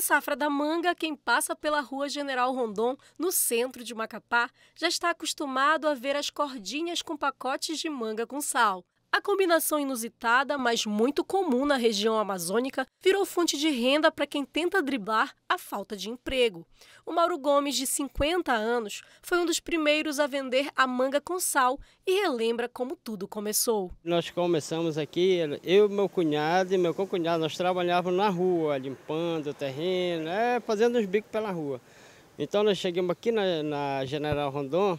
Na safra da manga, quem passa pela rua General Rondon, no centro de Macapá, já está acostumado a ver as cordinhas com pacotes de manga com sal. A combinação inusitada, mas muito comum na região amazônica, virou fonte de renda para quem tenta driblar a falta de emprego. O Mauro Gomes, de 50 anos, foi um dos primeiros a vender a manga com sal e relembra como tudo começou. Nós começamos aqui, eu, meu cunhado e meu concunhado, nós trabalhávamos na rua, limpando o terreno, é, fazendo uns bicos pela rua. Então nós chegamos aqui na, na General Rondon,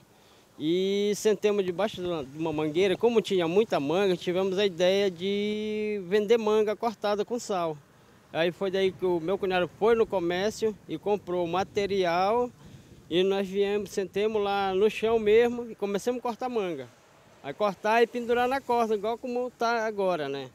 e sentamos debaixo de uma mangueira. Como tinha muita manga, tivemos a ideia de vender manga cortada com sal. Aí foi daí que o meu cunhado foi no comércio e comprou material e nós viemos, sentemos lá no chão mesmo e começamos a cortar manga. Aí cortar e pendurar na corda, igual como está agora, né?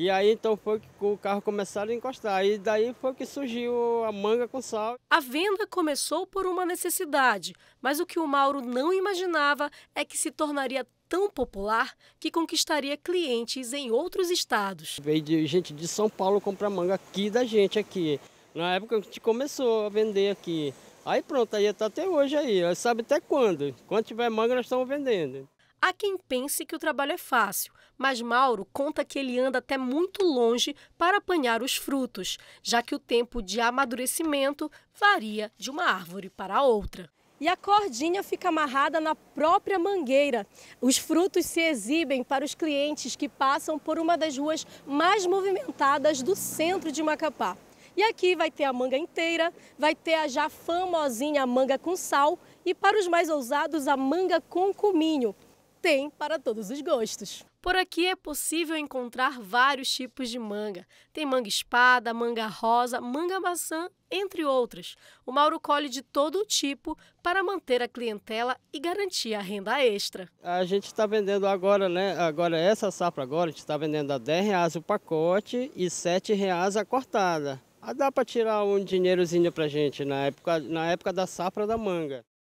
E aí então foi que o carro começaram a encostar. E daí foi que surgiu a manga com sal. A venda começou por uma necessidade, mas o que o Mauro não imaginava é que se tornaria tão popular que conquistaria clientes em outros estados. Veio de gente de São Paulo comprar manga aqui da gente aqui. Na época que a gente começou a vender aqui. Aí pronto, aí está até hoje aí. Sabe até quando? Quando tiver manga nós estamos vendendo. Há quem pense que o trabalho é fácil, mas Mauro conta que ele anda até muito longe para apanhar os frutos, já que o tempo de amadurecimento varia de uma árvore para outra. E a cordinha fica amarrada na própria mangueira. Os frutos se exibem para os clientes que passam por uma das ruas mais movimentadas do centro de Macapá. E aqui vai ter a manga inteira, vai ter a já famosinha manga com sal e para os mais ousados a manga com cominho tem para todos os gostos. Por aqui é possível encontrar vários tipos de manga. Tem manga espada, manga rosa, manga maçã, entre outras. O Mauro colhe de todo o tipo para manter a clientela e garantir a renda extra. A gente está vendendo agora, né? Agora essa safra agora, a gente está vendendo a 10 reais o pacote e 7 reais a cortada. Ah, dá para tirar um dinheirozinho a gente na época, na época da safra da manga.